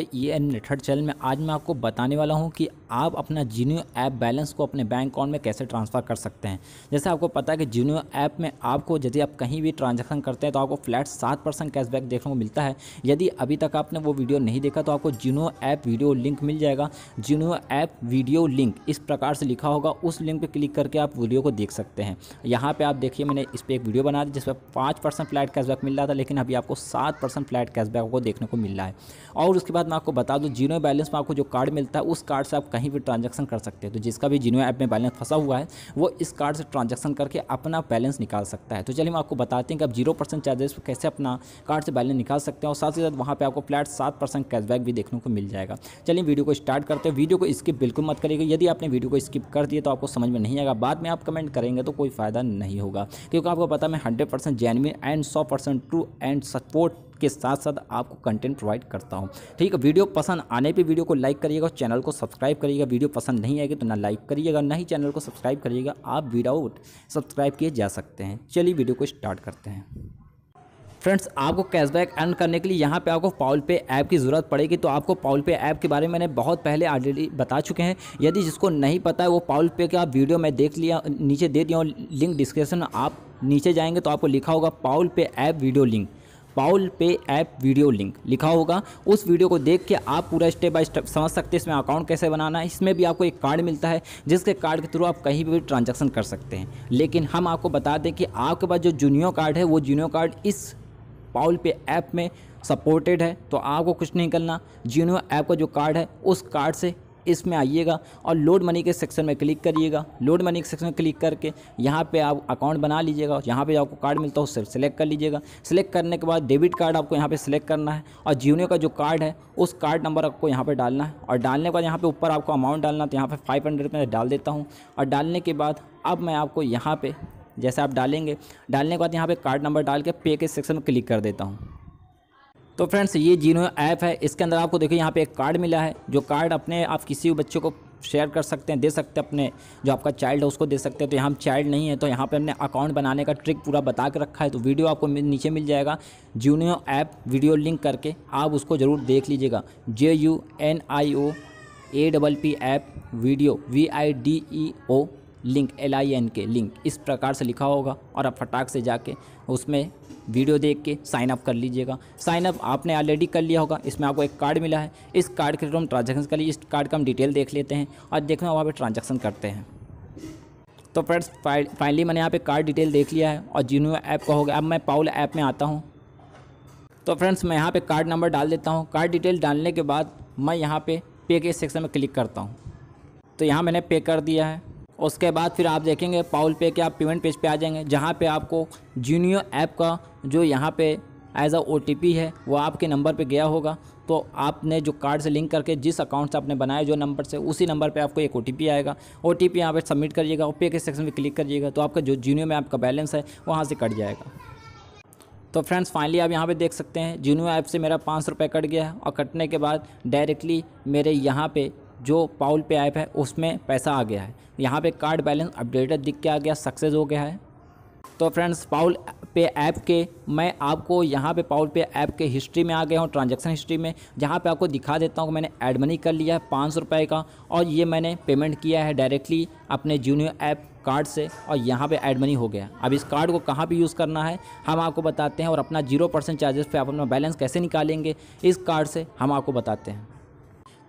E N third channel में आज मैं आपको बताने वाला हूं कि आप अपना जीनियो ऐप बैलेंस को अपने बैंक अकाउंट में कैसे ट्रांसफ़र कर सकते हैं जैसे आपको पता है कि जीनियो ऐप में आपको यदि आप कहीं भी ट्रांजैक्शन करते हैं तो आपको फ्लैट सात परसेंट कैशबैक देखने को मिलता है यदि अभी तक आपने वो वीडियो नहीं देखा तो आपको जीनियो ऐप वीडियो लिंक मिल जाएगा जीनियो ऐप वीडियो लिंक इस प्रकार से लिखा होगा उस लिंक पर क्लिक करके आप वीडियो को देख सकते हैं यहाँ पर आप देखिए मैंने इस पर एक वीडियो बना दी जिसमें पाँच फ्लैट कैशबैक मिल रहा था लेकिन अभी आपको सात फ्लैट कैशबैक को देखने को मिल रहा है और उसके बाद बाद मैं आपको बता दूँ जीरो बैलेंस में आपको जो कार्ड मिलता है उस कार्ड से आप कहीं भी ट्रांजेक्शन कर सकते हैं तो जिसका भी जीरो ऐप में बैलेंस फंसा हुआ है वो इस कार्ड से ट्रांजेक्शन करके अपना बैलेंस निकाल सकता है तो चलिए हम आपको बताते हैं कि आप जीरो परसेंट चार्जेस कैसे अपना कार्ड से बैलेंस निकाल सकते हैं और साथ ही साथ वहाँ पर आपको फ्लैट सात परसेंट कैशबैक भी देखने को मिल जाएगा चलिए वीडियो को स्टार्ट करते हैं वीडियो को स्किप बिल्कुल मत करिएगा यदि आपने वीडियो को स्किप कर दिया तो आपको समझ में नहीं आएगा बाद में आप कमेंट करेंगे तो कोई फ़ायदा नहीं होगा क्योंकि आपको पता मैं हंड्रेड परसेंट जेनविन एंड सौ परसेंट ट्रू एंड सपोर्ट के साथ साथ आपको कंटेंट प्रोवाइड करता हूँ ठीक है वीडियो पसंद आने पर वीडियो को लाइक करिएगा चैनल को सब्सक्राइब करिएगा वीडियो पसंद नहीं आएगी तो ना लाइक करिएगा ना ही चैनल को सब्सक्राइब करिएगा आप विदाउट सब्सक्राइब किए जा सकते हैं चलिए वीडियो को स्टार्ट करते हैं फ्रेंड्स आपको कैशबैक अर्न करने के लिए यहाँ पे आपको पाउल पे ऐप की ज़रूरत पड़ेगी तो आपको पाउल पे ऐप के बारे में मैंने बहुत पहले ऑलरेडी बता चुके हैं यदि जिसको नहीं पता है वो पाउल पे का वीडियो मैं देख लिया नीचे दे दिया हूँ लिंक डिस्क्रिप्शन में आप नीचे जाएंगे तो आपको लिखा होगा पाउल पे ऐप वीडियो लिंक पाउल पे ऐप वीडियो लिंक लिखा होगा उस वीडियो को देख के आप पूरा स्टेप बाय स्टेप समझ सकते हैं इसमें अकाउंट कैसे बनाना है इसमें भी आपको एक कार्ड मिलता है जिसके कार्ड के थ्रू आप कहीं भी ट्रांजेक्शन कर सकते हैं लेकिन हम आपको बता दें कि आपके पास जो जूनियो कार्ड है वो जूनियो कार्ड इस पाउल पे ऐप में सपोर्टेड है तो आपको कुछ नहीं करना जूनियो ऐप का जो कार्ड है उस कार्ड से इसमें आइएगा और लोड मनी के सेक्शन में क्लिक करिएगा लोड मनी के सेक्शन में क्लिक करके यहाँ पे आप अकाउंट बना लीजिएगा यहाँ पे आपको कार्ड मिलता है उससे सेलेक्ट कर लीजिएगा सेलेक्ट करने के बाद डेबिट कार्ड आपको यहाँ पे सेलेक्ट करना है और जीवने का जो कार्ड है उस कार्ड नंबर आपको यहाँ पर डालना है और डालने के बाद यहाँ पर ऊपर आपको अमाउंट डालना तो यहाँ पर फाइव हंड्रेड में डाल देता हूँ और डालने के बाद अब मैं आपको यहाँ पर जैसे आप डालेंगे डालने के बाद यहाँ पे कार्ड नंबर डाल के पे के सेक्शन में क्लिक कर देता हूँ तो फ्रेंड्स ये जीनो ऐप है इसके अंदर आपको देखिए यहाँ पे एक कार्ड मिला है जो कार्ड अपने आप किसी भी बच्चे को शेयर कर सकते हैं दे सकते हैं अपने जो आपका चाइल्ड है उसको दे सकते हैं तो यहाँ चाइल्ड नहीं है तो यहाँ पे हमने अकाउंट बनाने का ट्रिक पूरा बता के रखा है तो वीडियो आपको नीचे मिल जाएगा जूनियो ऐप वीडियो लिंक करके आप उसको ज़रूर देख लीजिएगा J U N I O A double P app video V I D E O link L I N K link इस प्रकार से लिखा होगा और आप फटाक से जाके उसमें वीडियो देख के साइन अप कर लीजिएगा साइन अप आपने ऑलरेडी कर लिया होगा इसमें आपको एक कार्ड मिला है इस कार्ड के थ्रू हम ट्रांजेक्शन कर लिए इस कार्ड का हम डिटेल देख लेते हैं और देखना वहाँ पर ट्रांजेक्शन करते हैं तो फ्रेंड्स फाइनली मैंने यहाँ पे कार्ड डिटेल देख लिया है और जीनो ऐप का हो गया अब मैं पाउल ऐप में आता हूँ तो फ्रेंड्स मैं यहाँ पे कार्ड नंबर डाल देता हूँ कार्ड डिटेल डालने के बाद मैं यहाँ पे पे के सेक्शन में क्लिक करता हूँ तो यहाँ मैंने पे कर दिया है उसके बाद फिर आप देखेंगे पाउल पे के आप पेमेंट पेज पे आ जाएंगे जहाँ पे आपको जूनियो ऐप का जो यहाँ पे एज अ ओ है वो आपके नंबर पे गया होगा तो आपने जो कार्ड से लिंक करके जिस अकाउंट से आपने बनाया जो नंबर से उसी नंबर पे आपको एक ओ आएगा ओ टी पी यहाँ पर सबमिट करिएगा और पे के सेक्शन में क्लिक करिएगा तो आपका जो जूनियो में आपका बैलेंस है वहाँ से कट जाएगा तो फ्रेंड्स फाइनली आप यहाँ पे देख सकते हैं जूनियो ऐप से मेरा पाँच सौ रुपये कट गया है और कटने के बाद डायरेक्टली मेरे यहाँ पे जो पाउल पे ऐप है उसमें पैसा आ गया है यहाँ पे कार्ड बैलेंस अपडेटेड दिख के आ गया सक्सेस हो गया है तो फ्रेंड्स पाउल पे ऐप के मैं आपको यहाँ पे पाउल पे ऐप के हिस्ट्री में आ गया हूँ ट्रांजैक्शन हिस्ट्री में जहाँ पे आपको दिखा देता हूँ कि मैंने एड मनी कर लिया है पाँच सौ का और ये मैंने पेमेंट किया है डायरेक्टली अपने जूनियर ऐप कार्ड से और यहाँ पे ऐड मनी हो गया अब इस कार्ड को कहाँ पे यूज़ करना है हम आपको बताते हैं और अपना जीरो परसेंट चार्जेस पे आप अपना बैलेंस कैसे निकालेंगे इस कार्ड से हम आपको बताते हैं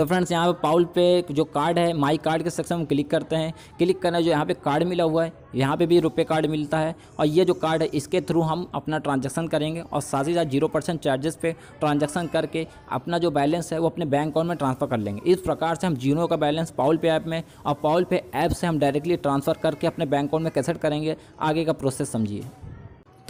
तो फ्रेंड्स यहाँ पे पाउल पे जो कार्ड है माई कार्ड के सेक्शन में क्लिक करते हैं क्लिक करना जो यहाँ पे कार्ड मिला हुआ है यहाँ पे भी रुपये कार्ड मिलता है और ये जो कार्ड है इसके थ्रू हम अपना ट्रांजैक्शन करेंगे और साथ ही साथ जीरो परसेंट चार्जेस पे ट्रांजैक्शन करके अपना जो बैलेंस है वो अपने बैंक अकाउंट में ट्रांसफ़र कर लेंगे इस प्रकार से हम जीरो का बैलेंस पाउल पे ऐप में और पाउल पे ऐप से हम डायरेक्टली ट्रांसफ़र करके अपने बैंक अकाउंट में कैसेट करेंगे आगे का प्रोसेस समझिए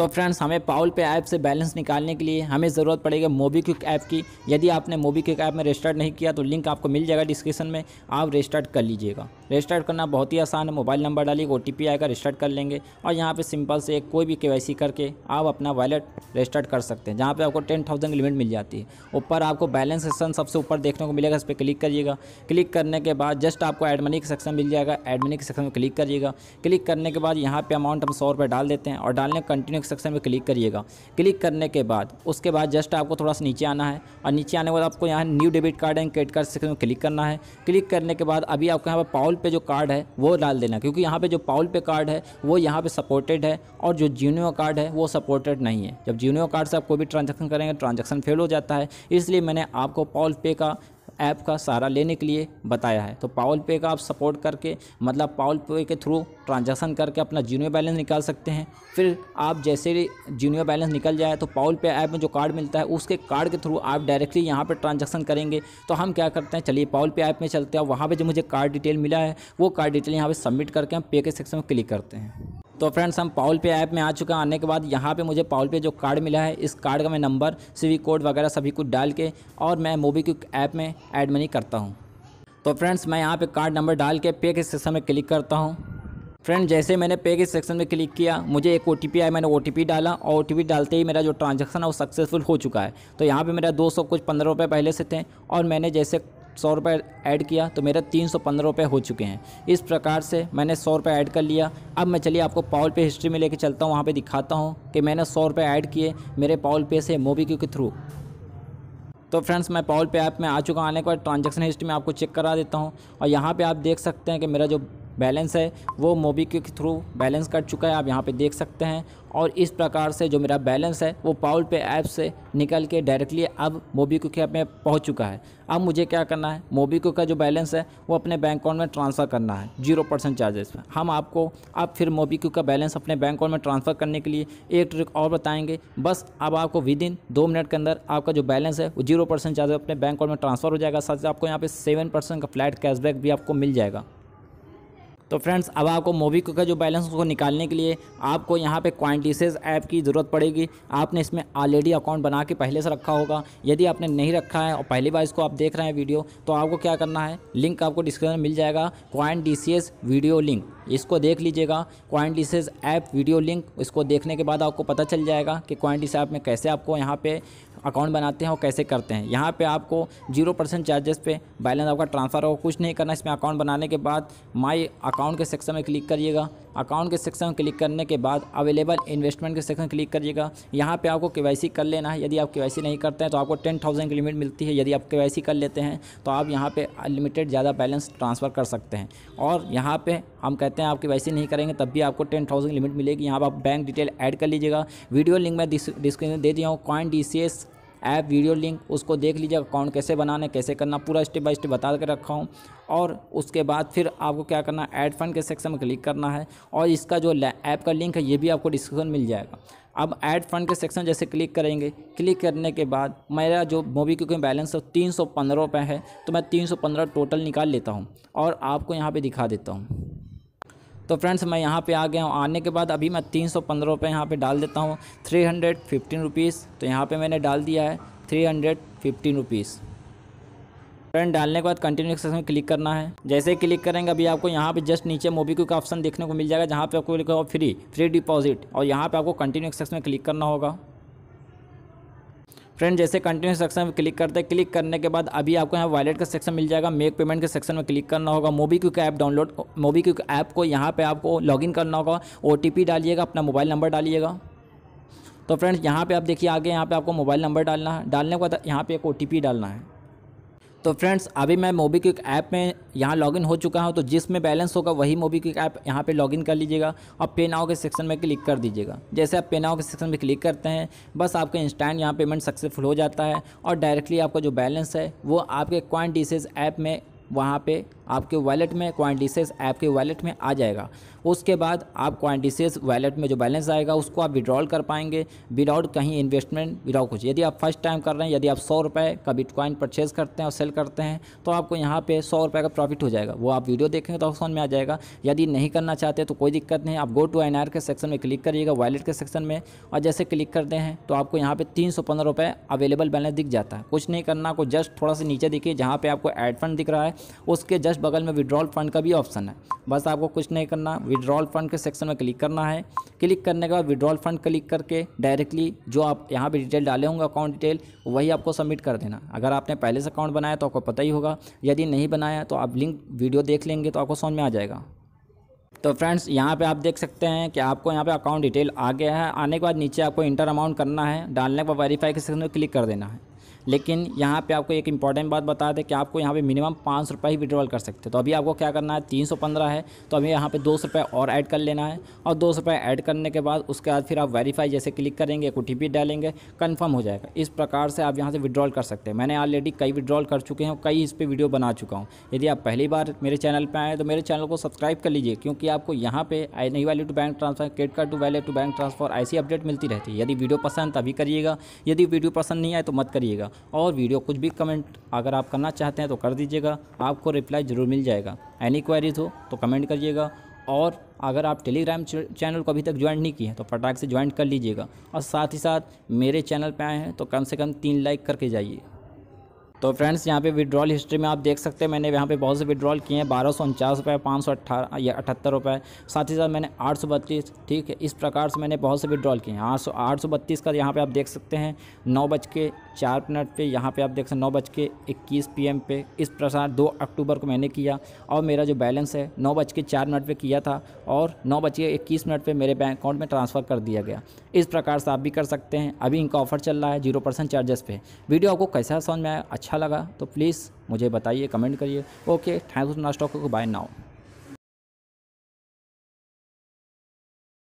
तो फ्रेंड्स हमें पाउल पे ऐप से बैलेंस निकालने के लिए हमें ज़रूरत पड़ेगी मोबी क्विक ऐप की यदि आपने मोबी क्विक ऐप में रजिस्टर्ड नहीं किया तो लिंक आपको मिल जाएगा डिस्क्रिप्शन में आप रजिस्टर्ड कर लीजिएगा रजिस्टर्ड करना बहुत ही आसान है मोबाइल नंबर डालिए ओ टी आएगा रजिस्टर्ड कर लेंगे और यहाँ पर सिंपल से एक कोई भी के करके आप अपना वॉलेट रजिस्टर्ड कर सकते हैं जहाँ पर आपको टेन थाउजेंड लिमिट मिल जाती है ऊपर आपको बैलेंस सेक्शन सबसे ऊपर देखने को मिलेगा इस पर क्लिक करिएगा क्लिक करने के बाद जस्ट आपको एडमनी का सेक्शन मिल जाएगा एडमनी के सेक्शन में क्लिक करिएगा क्लिक करने के बाद यहाँ पर अमाउंट हम सौ रुपये डाल देते हैं और डालने कंटिन्यू सेक्शन में क्लिक करिएगा क्लिक करने के बाद उसके बाद जस्ट आपको थोड़ा सा नीचे आना है और नीचे आने के बाद आपको यहाँ new debit card and credit card section में क्लिक करना है क्लिक करने के बाद अभी आपको यहाँ पर पाउल पे जो कार्ड है वो डाल देना क्योंकि यहाँ पे जो पाउल पे कार्ड है वो यहाँ पे सपोर्टेड है और जो जीनियो कार्ड है वो सपोर्टेड नहीं है जब जीनियो कार्ड से आप कोई भी ट्रांजेक्शन करेंगे ट्रांजेक्शन फेल हो जाता है इसलिए मैंने आपको पाउल पे का ऐप का सहारा लेने के लिए बताया है तो पावल पे का आप सपोर्ट करके मतलब पावल पे के थ्रू ट्रांजैक्शन करके अपना जीनियो बैलेंस निकाल सकते हैं फिर आप जैसे जीनियो बैलेंस निकल जाए तो पावल पे ऐप में जो कार्ड मिलता है उसके कार्ड के थ्रू आप डायरेक्टली यहाँ पर ट्रांजेक्शन करेंगे तो हम क्या करते हैं चलिए पावल पे ऐप में चलते हैं वहाँ पर जो मुझे कार्ड डिटेल मिला है वो कार्ड डिटेल यहाँ पर सबमिट करके हम पे के सेक्शन में क्लिक करते हैं तो फ्रेंड्स हम पाउल पे ऐप में आ चुका आने के बाद यहाँ पे मुझे पाउल पे जो कार्ड मिला है इस कार्ड का मैं नंबर सीवी कोड वगैरह सभी कुछ डाल के और मैं मोबी क्विक ऐप में ऐड मनी करता हूँ तो फ्रेंड्स मैं यहाँ पे कार्ड नंबर डाल के पे के सेक्शन में क्लिक करता हूँ फ्रेंड जैसे मैंने पे के सेक्शन में क्लिक किया मुझे एक ओ आया मैंने ओ डाला और ओ डालते ही मेरा जो ट्रांजेक्शन है वो सक्सेसफुल हो चुका है तो यहाँ पर मेरा दो सौ कुछ पंद्रह रुपये पहले से थे और मैंने जैसे सौ रुपये ऐड किया तो मेरा तीन सौ पंद्रह रुपये हो चुके हैं इस प्रकार से मैंने सौ रुपये ऐड कर लिया अब मैं चलिए आपको पावल पे हिस्ट्री में लेके चलता हूँ वहाँ पे दिखाता हूँ कि मैंने सौ रुपये ऐड किए मेरे पावल पे से मोबीक्यू के थ्रू तो फ्रेंड्स मैं पावल पे ऐप में आ चुका आने के बाद ट्रांजेक्शन हिस्ट्री में आपको चेक करा देता हूँ और यहाँ पर आप देख सकते हैं कि मेरा जो बैलेंस है वो मोबी के थ्रू बैलेंस कट चुका है आप यहाँ पे देख सकते हैं और इस प्रकार से जो मेरा बैलेंस है वो पाउल पे ऐप से निकल के डायरेक्टली अब मोबी के ऐप में पहुँच चुका है अब मुझे क्या करना है मोबी का जो बैलेंस है वो अपने बैंक अकाउंट में ट्रांसफ़र करना है जीरो परसेंट चार्जेस पर हम आपको अब फिर मोबी का बैलेंस अपने बैंक अकाउंट में ट्रांसफ़र करने के लिए एक ट्रिक और बताएंगे बस अब आपको विद इन दो मिनट के अंदर आपका जो बैलेंस है वो जीरो परसेंट चार्जेस अपने बैंक अकाउंट में ट्रांसफ़र हो जाएगा साथ ही आपको यहाँ पे सेवन परसेंट का फ्लैट कैशबैक भी आपको मिल जाएगा तो फ्रेंड्स अब आपको मोबी का जो बैलेंस उसको निकालने के लिए आपको यहाँ पे क्वान्टिसेज ऐप की ज़रूरत पड़ेगी आपने इसमें ऑलरेडी अकाउंट बना के पहले से रखा होगा यदि आपने नहीं रखा है और पहली बार इसको आप देख रहे हैं वीडियो तो आपको क्या करना है लिंक आपको डिस्क्रिप्शन में मिल जाएगा क्वाइन वीडियो लिंक इसको देख लीजिएगा क्वाइन ऐप वीडियो लिंक इसको देखने के बाद आपको पता चल जाएगा कि क्वाइन ऐप में कैसे आपको यहाँ पर अकाउंट बनाते हैं और कैसे करते हैं यहाँ पे आपको जीरो परसेंट चार्जेस पे बैलेंस आपका ट्रांसफ़र होगा कुछ नहीं करना इसमें अकाउंट बनाने के बाद माई अकाउंट के सेक्शन में क्लिक करिएगा अकाउंट के सेक्शन में क्लिक करने के बाद अवेलेबल इन्वेस्टमेंट के सेक्शन क्लिक करिएगा यहाँ पे आपको के कर लेना है यदि आप के नहीं करते हैं तो आपको टेन थाउजेंड की लिमिट मिलती है यदि आप के कर लेते हैं तो आप यहाँ पर अनलिमिटेड ज़्यादा बैलेंस ट्रांसफ़र कर सकते हैं और यहाँ पर हम कहते हैं आप के नहीं करेंगे तब भी आपको टेन थाउजेंड लिमिट मिलेगी यहाँ पर आप बैंक डिटेल ऐड कर लीजिएगा वीडियो लिंक मैं डिस्क्रिप्शन दे दिया हूँ coin D app video link उसको देख लीजिए अकाउंट कैसे बनाना कैसे करना पूरा स्टेप बाय स्टेप बता कर रखा हूँ और उसके बाद फिर आपको क्या करना है ऐड फंड के सेक्शन में क्लिक करना है और इसका जो ऐप का लिंक है ये भी आपको डिस्क्रिप्शन मिल जाएगा अब ऐड फंड के सेक्शन जैसे क्लिक करेंगे क्लिक करने के बाद मेरा जो मोबी क्योंकि बैलेंस तीन सौ पंद्रह रुपये है तो मैं तीन सौ पंद्रह टोटल निकाल लेता हूँ और आपको यहाँ पर दिखा देता हूँ तो फ्रेंड्स मैं यहाँ पे आ गया हूँ आने के बाद अभी मैं तीन सौ पंद्रह रुपये यहाँ पर डाल देता हूँ थ्री हंड्रेड फिफ्टीन रुपीज़ तो यहाँ पर मैंने डाल दिया है three hundred fifteen rupees friend डालने के बाद कंटिन्यू सेक्शन में क्लिक करना है जैसे ही क्लिक करेंगे अभी आपको यहाँ पे जस्ट नीचे मोबी का ऑप्शन देखने को मिल जाएगा जहाँ पे आपको लिखा हो फ्री फ्री डिपॉजिट और यहाँ पे आपको कंटिन्यू सेक्शन में क्लिक करना होगा फ्रेंड जैसे कंटिन्यू सेक्शन में क्लिक करते हैं क्लिक करने के बाद अभी आपको यहाँ वॉलेट का सेक्शन मिल जाएगा मेक पेमेंट के सेक्शन में क्लिक करना होगा MobiKwik app download MobiKwik app को यहाँ पर आपको लॉगिन करना होगा ओ डालिएगा अपना मोबाइल नंबर डालिएगा तो फ्रेंड्स यहाँ पे आप देखिए आगे यहाँ पे आपको मोबाइल नंबर डालना है डालने के बाद यहाँ पे एक ओ डालना है तो फ्रेंड्स अभी मैं मोबी क्विक ऐप में यहाँ लॉगिन हो चुका हूँ तो जिसमें बैलेंस होगा वही मोबी क्विक ऐप यहाँ पे लॉगिन कर लीजिएगा और पे नाव के सेक्शन में क्लिक कर दीजिएगा जैसे आप पे नाव के सेक्शन में क्लिक करते हैं बस आपका इंस्टेंट यहाँ पेमेंट सक्सेसफुल हो जाता है और डायरेक्टली आपका जो बैलेंस है वो आपके क्वान डिसेज ऐप में वहाँ पर आपके वॉलेट में क्वान्टिसेस ऐप के वॉलेट में आ जाएगा उसके बाद आप क्वान्टिसेस वॉलेट में जो बैलेंस आएगा उसको आप विड्रॉल कर पाएंगे विदाउट कहीं इन्वेस्टमेंट विदाउट कुछ यदि आप फर्स्ट टाइम कर रहे हैं यदि आप सौ रुपये का बिटकॉइन परचेज़ करते हैं और सेल करते हैं तो आपको यहाँ पे सौ रुपये का प्रॉफिट हो जाएगा वो आप वीडियो देखेंगे तो ऑप्शन में आ जाएगा यदि नहीं करना चाहते तो कोई दिक्कत नहीं आप गो टू एन के सेक्शन में क्लिक करिएगा वॉलेट के सेक्शन में और जैसे क्लिक करते हैं तो आपको यहाँ पर तीन सौ पंद्रह अवेलेबल बैलेंस दिख जाता है कुछ नहीं करना को जस्ट थोड़ा सा नीचे दिखिए जहाँ पर आपको एड फंड दिख रहा है उसके जस्ट बगल में विड्रॉल फंड का भी ऑप्शन है बस आपको कुछ नहीं करना विड्रॉल फंड के सेक्शन में क्लिक करना है क्लिक करने के बाद विड्रॉल फंड क्लिक करके डायरेक्टली जो आप यहाँ पर डिटेल डाले होंगे अकाउंट डिटेल वही आपको सबमिट कर देना अगर आपने पहले से अकाउंट बनाया तो आपको पता ही होगा यदि नहीं बनाया तो आप लिंक वीडियो देख लेंगे तो आपको समझ में आ जाएगा तो फ्रेंड्स यहाँ पे आप देख सकते हैं कि आपको यहाँ पे अकाउंट डिटेल आ गया है आने के बाद नीचे आपको इंटर अमाउंट करना है डालने के बाद वेरीफाई के सेक्शन में क्लिक कर देना है लेकिन यहाँ पे आपको एक इंपॉर्टेंट बात बता दें कि आपको यहाँ पे मिनिमम पाँच रुपये ही विड्रॉल कर सकते हैं तो अभी आपको क्या करना है तीन सौ पंद्रह है तो अभी यहाँ पे दो सौ रुपये और ऐड कर लेना है और दो सौ रुपये ऐड करने के बाद उसके बाद फिर आप वेरीफाई जैसे क्लिक करेंगे एक ओ डालेंगे कन्फर्म हो जाएगा इस प्रकार से आप यहाँ से विड्रॉल कर सकते हैं मैंने ऑलरेडी कई विड्रॉल कर चुके हैं कई इस पर वीडियो बना चुका हूँ यदि आप पहली बार मेरे चैनल पर आएँ तो मेरे चैनल को सब्सक्राइब कर लीजिए क्योंकि आपको यहाँ पे I value to bank transfer credit card to value to bank transfer ऐसी अपडेट मिलती रहती है यदि वीडियो पसंद तभी करिएगा यदि वीडियो पसंद नहीं आए तो मत करिएगा और वीडियो कुछ भी कमेंट अगर आप करना चाहते हैं तो कर दीजिएगा आपको रिप्लाई ज़रूर मिल जाएगा एनी क्वारीज हो तो कमेंट करिएगा और अगर आप टेलीग्राम चैनल को अभी तक ज्वाइन नहीं किए हैं तो फटाक से ज्वाइन कर लीजिएगा और साथ ही साथ मेरे चैनल पर आए हैं तो कम से कम तीन लाइक करके जाइए तो फ्रेंड्स यहाँ पे विड्रॉल हिस्ट्री में आप देख सकते हैं मैंने यहाँ पे बहुत से विड्रॉल किए हैं बारह सौ उनचास रुपये पाँच सौ अट्ठारह या अठहत्तर रुपये साथ ही साथ मैंने आठ सौ बत्तीस ठीक है इस प्रकार से मैंने बहुत से विड्रॉल किए हैं आठ सौ आठ सौ बत्तीस का यहाँ पे आप देख सकते हैं नौ बज के चार मिनट पर यहाँ पर आप देख सकते हैं नौ बज के इक्कीस पी एम पे इस प्रकार दो अक्टूबर को मैंने किया और मेरा जो बैलेंस है नौ बज के चार मिनट पर किया था और नौ बज के इक्कीस मिनट पर मेरे बैंक अकाउंट में ट्रांसफ़र कर दिया गया इस प्रकार से आप भी कर सकते हैं अभी इनका ऑफर चल रहा है जीरो परसेंट चार्जेस पे वीडियो आपको कैसा समझ में आया अच्छा अच्छा लगा तो प्लीज़ मुझे बताइए कमेंट करिए ओके थैंक नास्टॉक को बाय नाउ